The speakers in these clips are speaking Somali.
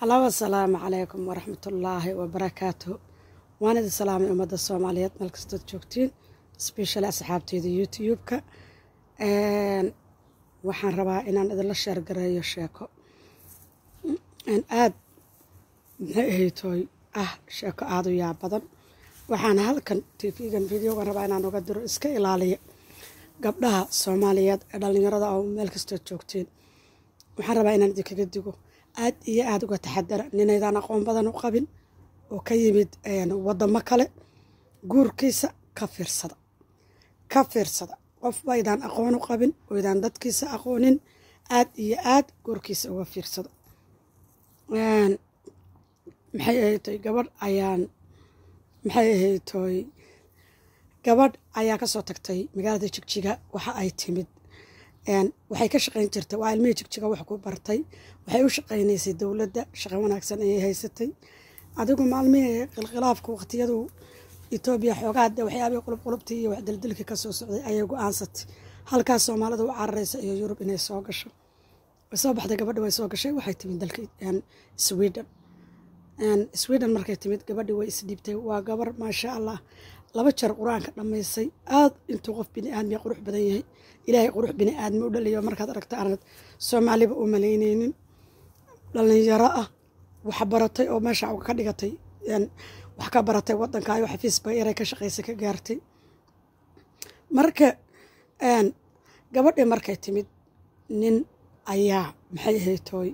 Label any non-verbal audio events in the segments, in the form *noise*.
hallow asalaamu calaykum waraxmatullaahi wabarakaatu waan idin salaamay ummadda soomaaliyeed meel kastood joogtiin sbeshali asxaabteyda youtube-ka waxaan rabaa inaan idinla sheergareeyo sheeko aada maxay ahaytooy ah sheeko aada u yaa badan waxaan halkan tv-gan videogan rabaa inaan uga diro iska ilaaliya gabdhaha soomaaliyeed ee dhallinyarada oo meel kastood joogtiin waxaan rabaa inaan idinkaga digo aad iyo aad uga taxadara aydaan aqoon badan u qabin oo ka yimid wadamo kale guurkiisa ka fiirsada ka fiirsada qof baydaan aqoon u qabin oydaan dadkiisa aqoonin aad iyo aad guurkiisa uga fiirsado maxay ahaytoy gabadh ayaan maxay ahaytoy gabadh ayaa kasoo tagtay magaalada jigjiga waxa ay timid waxay ka shaqeyn jirtay waa ilmihii jigjiga wax ku bartay waxay u shaqaynaysay dowladda shaqo wanaagsan ayay haysatay adigu maalmihii khilkhilaafka waqtiyadu etoobiya xoogaade waxyaabihii qulubqulubtii iyo waxdaldilkii kasoo socday ayay go-aansatay halkaas soomaalida u cararaysa iyo yurub inay soo gasho way soo baxday gabadhi way soo gashay waxay timid dalka sweden sweden markay timid gabadhi way isdhiibtay waa gabar maasha allah laba jeer qur-aanka dhammaysay aad intuu qof biniaadmiya qurux badan yahay ilaahay qurux biniaadmi u dhaliyo markaad aragta arnad soomaaliba u malaynaynin dhallinyaro ah wax oo meesha ka dhigatay wax ka baratay waddankaayo xafiis bayere ka shaqaysay ka gaartay marka gabadhii markay timid nin ayaa maxay ahay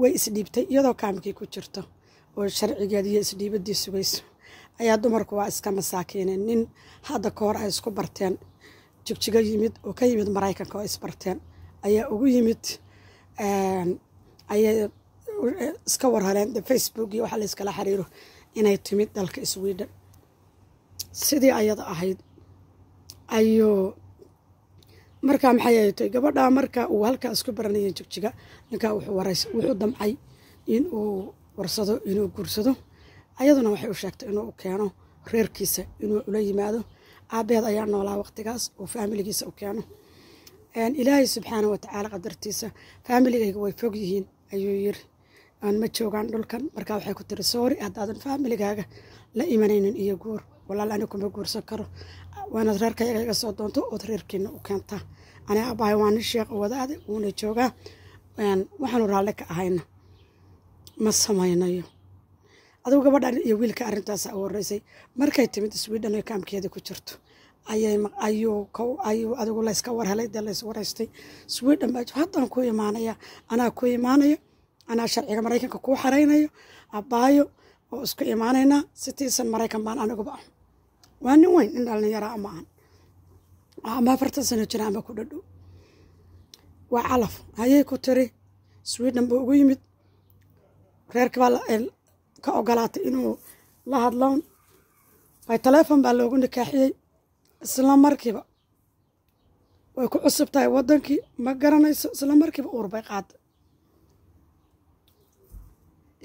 way isdhiibtay iyadoo kaamkii ku jirto oo sharcigeed iyo isdhiibadii sugayso ayaa dumarku waa iska masaakiineen nin hadda ka hor ay isku barteen jigjigo yimid oo ka yimid maraykanka oo isbarteen ayaa ugu yimid ehm, ayay iska warhaleen facebook iyo waxa layskala xiriiro inay timid dalka sweden sidii ayada ahayd ayuu markaa maxay aytay gabadhaa markaa uu halkaa isku baranaya jigjiga ninkaa wuxuu damcay inuu warsado inuu guursado ayaduna waxay u sheegtay inuu keeno reerkiisa inuu ula yimaado aabeed ayaa noolaa waqtigaas oo faamiligiisa u keeno ilaahay subxaana watacaala qadartiisa faamiligayga way fog yihiin ayuu yiri aan ma joogaan dhulkan markaa waxay ku tiri soori haddaadan faamiligaaga la imanaynin iyo guur walaal ani kuma guursan karo waanaad reerkayga iga soo doonto ood reerkiina u keentaa ani abahay waa sheekh wadaade wuuna joogaa waxaanu raalle ka ahayna ma samaynayo adugu gabadhan iyo wiilka arintaasa u horeysay markay timid sweden ee kaamkeeda ku jirto ayuu adigu layska warhelay dee lays waraystay sweden baa haddaan ku imaanaya anaa ku imaanaya anaa sharciga maraykanka kuu xaraynayo abaayo oo isku imaanaynaa sitiisan maraykan baan aniguba ah waa nin weyn in dhalinyaraa ma ahan ama afartan sano jira ama ku dhadhow waa calaf hayay ku tiri sweden buu ugu yimid reerkii ka ogolaatay inuu la hadloon bay taleefon baa loogu nikaaxiyey isla markiiba way ku cusub tahay waddankii ma garanayso isla markiiba uur bay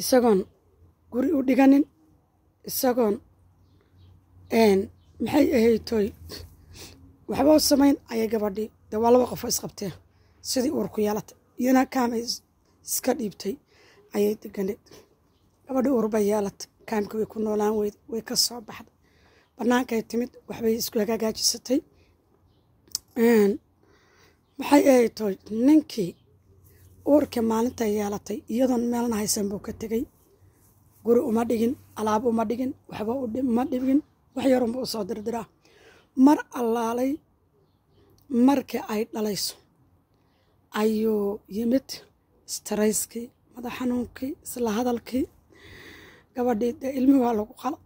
isagoon guri u dhiganin isagoon n maxay ahaytooy waxba u samayn ayay gabadhii dee waa laba qofoo isqabtee sidii uur ku yeelatay iyana kaamay iska dhiibtay ayay deganeed gabadha uruba yeelata kaamka way ku noolaan weyda way ka soo baxday bannaankay timid waxbay isku hagaagaajisatay maxay ay ninkii uurkii maalinta yeelatay iyadoon meelna haysan buu ka tegey guri uma dhigin alaab uma dhigin waxba uma dhibin wax yarunba u dirdiraa mar allaalay markii ay dhalayso ayuu yimid strayskii madax xanuunkii isla hadalkii gabadhii dee ilmi waa lagu qala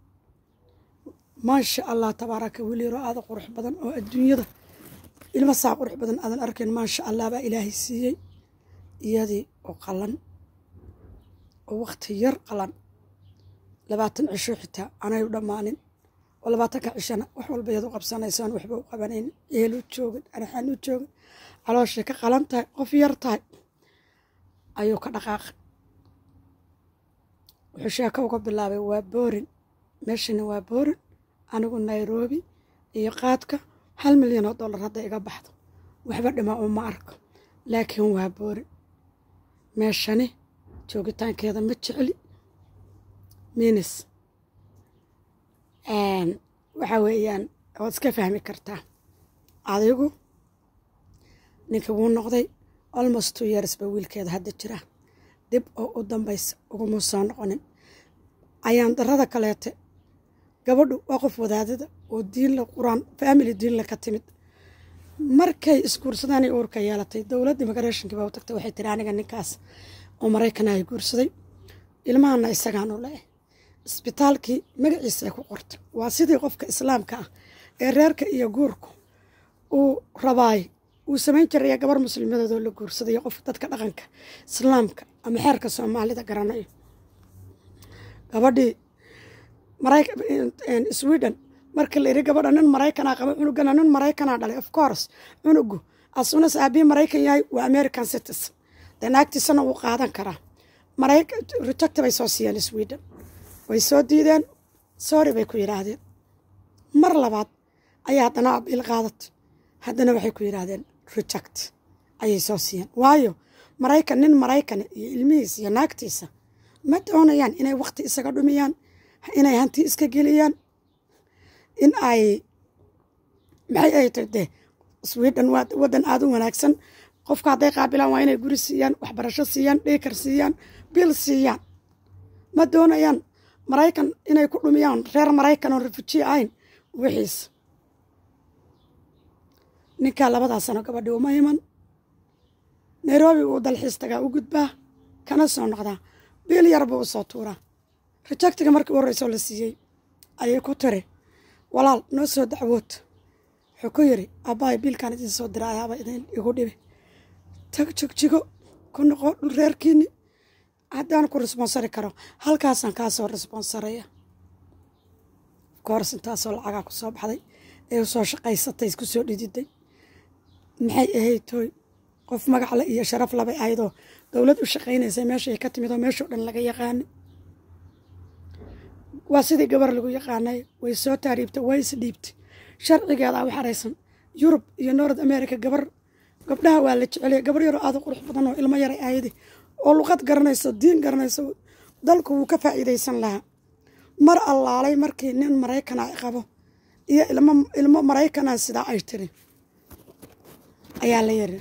maasha allah tabaaraka weliro aada qurux badan oo adduunyada ilma saa qurux badan aadan arkeyn maasha allah baa ilaahay siiyey iyadii oo qalan oo wakhti yar qalan labaatan cisho xitaa anay u dhammaanin oo labaatanka cishana wax walba iyad u qabsanaysoan waxba u qabanayn ehel u joogin araxaan u joogin calooshay ka qalan tahay qof yar tahay ayuu ka dhaqaaqay wuxuu sheeko uga bilaabay waa boorin meeshani waa boorin anigu nairobi iyo qaadka hal milyan oo dollar hadday iga baxdo waxba dhima uma arko laakiin waa boorin meeshani joogitaankeeda ma jecli minis waxa weeyaan waad iska fahmi kartaa adigu ninka wuu noqday almost two years ba wiilkeeda hadda jiraa dib oo u dambaysa uguma soo noqonin ayaan darada kaleete gabadhu waa qof wadaadada oo diinla quraan faamili diinla ka timid markay isguursadaan uurka yeelatay dowladda immigrethonkiiba u tagtay waxay tiri aniga ninkaas oo maraykana ay guursaday ilmahana isagaanu le-eh isbitaalkii magaciisa ay ku qortay waa sidii qofka islaamka ah ee reerka iyo guurku uu rabaay uu samayn jiraya gabar muslimadoodoo la guursadaya qof dadka dhaqanka islaamka ama xeerka soomaalida garanayo gabadhii sweden markii la gabadha nin maraykanaa qaba cunugana nin maraykanaa dhalay of course cunugu asuna saabii maraykan yahay waa american citizen dee naagtiisana wuu qaadan karaa rejecti bay soo siiyeen sweden way soo diideen sorry bay ku yidhaahdeen mar labaad ayaa haddana abiil qaadat haddana waxay ku yidhaahdeen reject ayay soo siiyeen waayo maraykan nin maraykan iyo ilmihiisa iyo naagtiisa ma doonayaan inay waqti isaga dhumiyaan inay hanti iska geliyaan in ay maxay ay tay dee sweden waa wadan aada u wanaagsan qofka hadday qaabilaan waa inay guri siiyaan waxbarasho siiyaan dhekar siiyaan bil siiyaan ma doonayaan maraykan inay ku dhumiyaan reer maraykan oo refuji ahayn wixiis ninkaa labadaa sano gabadhi uma iman nairobi uu dalxiis tagaa u gudbaa kana soo noqdaa biil yarbuu u soo tuuraa rejectiga markii u horreysoo la siiyey ayay ku tiri walaal noo soo dacwood wuxuu ku yidhi abbahay biilkaan idin soo dira idin igu dhibi tag jigjigo ku noqo dhul reerkiinni haddaan ku resbonsari karo halkaasaan kaa soo koors intaasoo lacagaa ku baxday ee u shaqaysatay isku dhididay maxay ahayd toy qof magacla iyo sharaf labay ahaydoo dowlad u shaqaynaysay meeshay ka timid oo meeshoo dhan laga yaqaanay waa sidii gabar lagu yaqaanay way soo taariibtay way is dhiibtay sharcigeedaa u xaraysan yurub iyo north america gabar gabdhaha waa la jecelaya gabar yaroo aada qurux badan oo ilmo yaray ahayda oo luqad garanayso diin garanayso dalku wuu ka faa'iidaysan lahaa mar allaalay markii nin maraykana qabo iyo ilmo maraykana sidaa ay tiri ayaa la yiri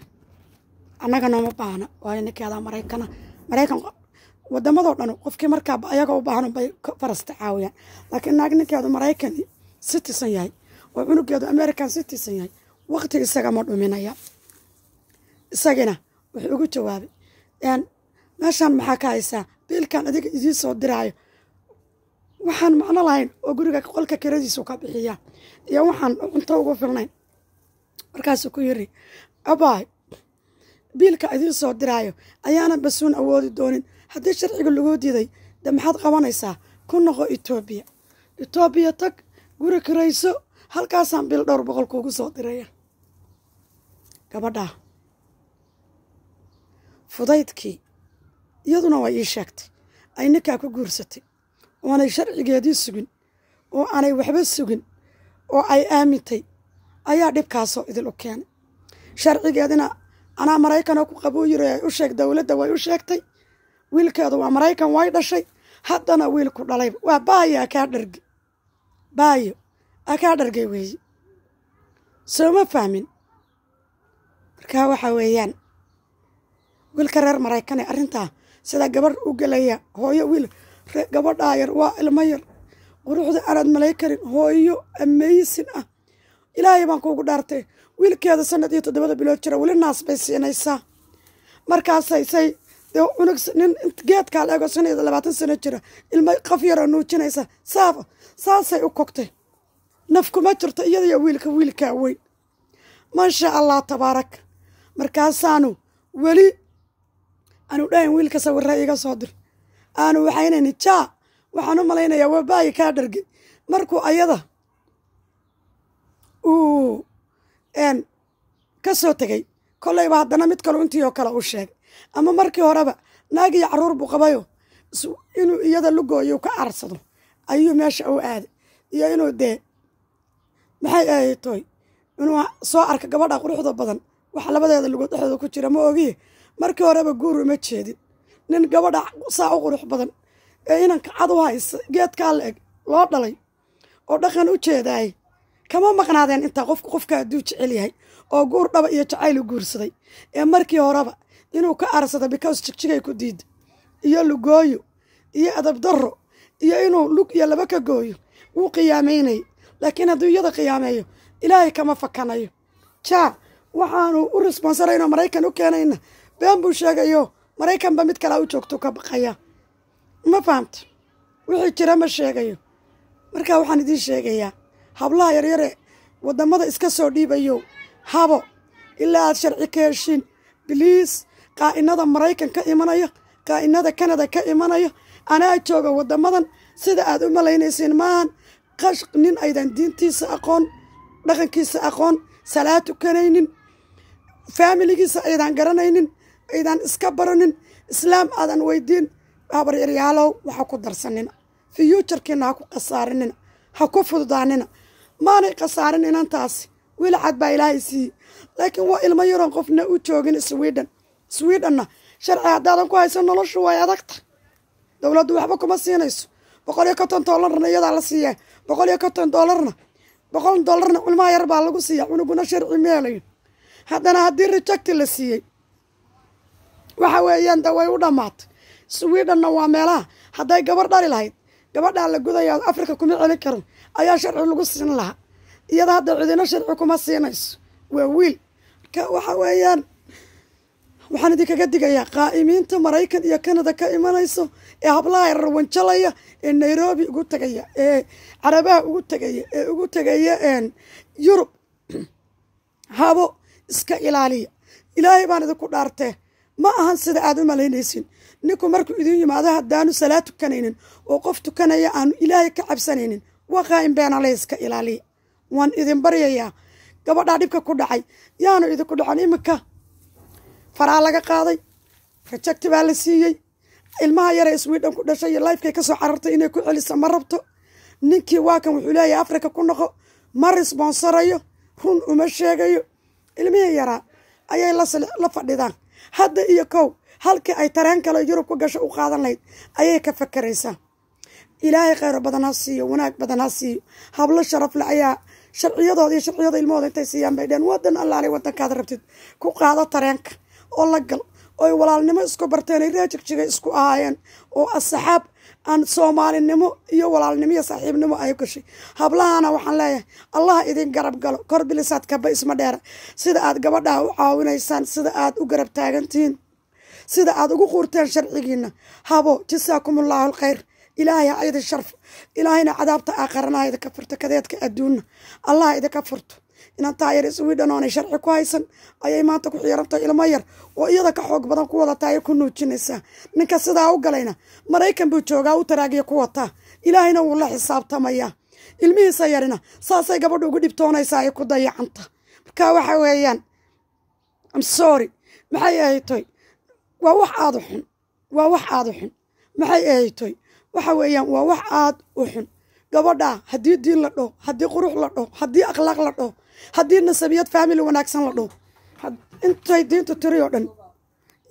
annaga nooma baahna waa ninkeeda maraykana maraykan wadamadoo dhan qofkii markaa ayaga u baahan bay farasta caawiyaan laakiin naag ninkeedu maraykan citizen yahay oo cunugeedu american citizen yahay waqti isaga dhuminaya isagina wuxuu ugu jawaabay meeshaan maxaa ka haysaa biilkan adiga idiin soo diraayo waxaan macno lahayn oo guriga qolka kiradiisu ka bixiyaa iyo waxaan cunto ugu filnayn markaasuu ku yiri abaahy biilka idiin soo diraayo ayaanan basuun awoodi doonin haddii sharciga laguu diiday de maxaad qabanaysaa ku noqo etoobiya etoobiya tag guri kirayso halkaasaan biil dhowr boqol kuugu soo diraya gabadhaa fudaydkii iyaduna way ii sheegtay ay ninkaa ku guursatay oanay sharcigeedii sugin oo aanay waxba sugin oo ay aamintay ayaa dhibkaasoo idil u keenay sharcigeedina anaa maraykanoo ku qabuu yiri u sheeg dowladda way u sheegtay wiilkeedu waa maraykan way dhashay haddana wiil ku dhalayba waa baayo akaa akaadharge baayo akaa dhargay weeye sooma fahmin markaa waxaa weeyaan wiilka reer maraykane arrintaa sidaa gabadh u gelaya hooyo wiil gabadhaa yar waa ilmo yar quruxda aanaad malay karin hooyo ameysin ah ilaahay baan kuugu dhaartay wiilkeeda sanad iyo toddobada bilood jira weli naasbay siinaysaa markaasaysay dee cunug nin geedkaa la ego shan iyo labaatan sano jira ilma qof yaroo nuujinaysa saaf saasay u kogtay nafkuma jirto iyadaiyo wiilka wiilkaa weyn maasha allah tabaarak markaasaanu weli aanu dhahayn wiilka sawira iiga soo dir aanu waxaynayni jaa waxaan u malaynayaa waabaayi kaa dhargay markuu ayada uu ka soo tegay kollayba haddana mid kaloo intii oo kale u sheegay ama markii horeba naag iyo caruur buu qabayo inuu iyada lugooyuu ka aarsado ayuu meesha u aaday iyo inuu dee maxay aayatoy inuu soo arka gabadha quruxda badan wax labadeeda lugo dhexdooda ku jira ma ogiye markii horeba guur uma jeedin nin gabadha saa u qurux badan ee inanka cad u haysa geedkaa la eg loo dhalay oo dhaqan u jeedaayay kama maqnaadeen intaa qofku qofka hadduu jecel yahay oo guur dhaba iyo jacayl u guursaday ee markii horeba inuu ka aarsada bikaws jigjigay ku diida iyo lugooyo iyo adab iyo inuu lug iyo laba ka gooyo wuu qiyaamaynayo laakiin hadduu iyada qiyaameeyo ilaahay kama fakanayo jaa waxaanu u responsaraynoo maraykan u keenayna been buu sheegayo maraykanba mid kalaa u joogto ka baqaya ma fahamto wixii jira ma sheegayo markaa waxaan idiin sheegayaa hablaha yaryare wadamada iska soo dhiibayo habo ilaa aad sharci ka heshiin biliis qaa'inada maraykan ka imanaya qaa'inada kanada ka imanaya anaa jooga wadamadan sida aad u malaynaysiin maahan qashq nin aydan diintiisa aqoon dhaqankiisa aqoon salaad tukanaynin faamiligiisa aydan garanaynin aydan iska baranin islaam aadan weydiin habaryaryaallow waxa ku darsanina fiyuujarkiina ha ku khasaarinina ha ku fududaanina maanay khasaarin inantaasi cad baa ilaahay siiyey laakiin waa ilmo yaroon qofna u joogin swiden swidhenna sharci haddaadan ku haysan noloshu way adagta dowladdu waxba kuma siinayso boqol iyo konton doolarna iyadaa la siiyaa boqol iyo konton doolarna boqol doolarna culmaha yar baa lagu siiyaa cunuguna sharci meelayo haddana haddii rejecti la siiyey waxa weeyaan de way u dhammaatay swidhenna waa meelaha hadday gabar dhali lahayd gabadhaa la gudayaa afrika kuma celin karo ayaa sharci lagu siin lahaa iyada hadda cidina sharci kuma siinayso waa wiil marka waxa weeyaan waxaan idinkaga digayaa qaa'imiinta maraykan iyo kanada ka imanayso ee hablaha rawanjalaya ee nairobi ugu tagaya ee carabaha ugu tagaya ee ugu tagaya yurub habo *clears throat* iska ilaaliya ilaahay baan idinku dhaartee ma ahan sida aad u malaynaysin ninku markuu idin yimaado haddaanu salaad tukanaynin oo qof tukanaya aanu ilaahay ka cabsanaynin waqaa-in been iska ilaaliya waan idin baryayaa gabadhaa dhibka ku dhacay yaanu idinku dhacon iminka faraa laga qaaday rajagti baa la siiyey ilmaha yaree iswiidhan ku dhashay iyo lifekay kasoo carartay inay ku celisa ma rabto ninkii waakan wuxuu leeyahay afrika ku noqo ma risbonsarayo run uma sheegayo ilmihii yaraa ayay la fadhidaan hadda iyo kow halkii ay tareen kale yurub ku gasho u qaadan lahayd ayay ka fakaraysaa ilaahay kheyr badan ha siiyo wanaag badan ha siiyo hablo sharafle ayaa sharciyadooda iyo sharciyada ilmahooda intay siiyaan bay dheen wadan allaale wadankaada rabtid ku qaado tareenka oo la gal oy walaalnimo isku barteen ay raajigjiga isku ahaayeen oo asaxaab aan soomaalinimo iyo walaalnimo iyo saaxiibnimo ay gashay hablahana waxaan leeyahay allah idin garab galo kor bilisaad kaba isma dheera sida aad gabadhaha u caawinaysaan sida aad u garab taagantihiin sida aad ugu quurteen sharcigiina habo jasaakum ullaahu alkhayr ilaahay ha idin ilaahayna cadaabta aakharana ha idinka furto kadeedka adduunna allah idinka furto inaan taayar iswiidhan oonay sharci ku haysan ayay maanta ku xiirantahay ilmo yar oo iyada ka xoog badan ku wada taayar ku nuujinaysaa ninka sidaa u galayna maraykan buu joogaa u taraagiya ku wataa ilaahayna wuu la xisaabtamayaa ilmihiisa yarina saasay gabadha ugu dhibtoonaysaa ay ku dayacanta marka waxa weeyaan amsory maxay ahaytoy waa wax aada xun waa wax aada xun maxay ahaytoy waxa weeyaan waa wax aad u xun gabadhaa haddii diin la dhoo haddii qurux la dhoo haddii akhlaaq la dhoo haddii nasabiyad faamili wanaagsan la dhoo intay diinta tiri oo dhan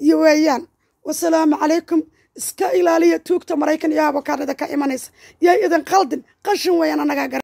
iyo weeyaan wasalaamu calaykum iska ilaaliya tuugta maraykan iyo abakaadada ka imanaysa yaa idin khaldin qashin weeyaan anagaa gara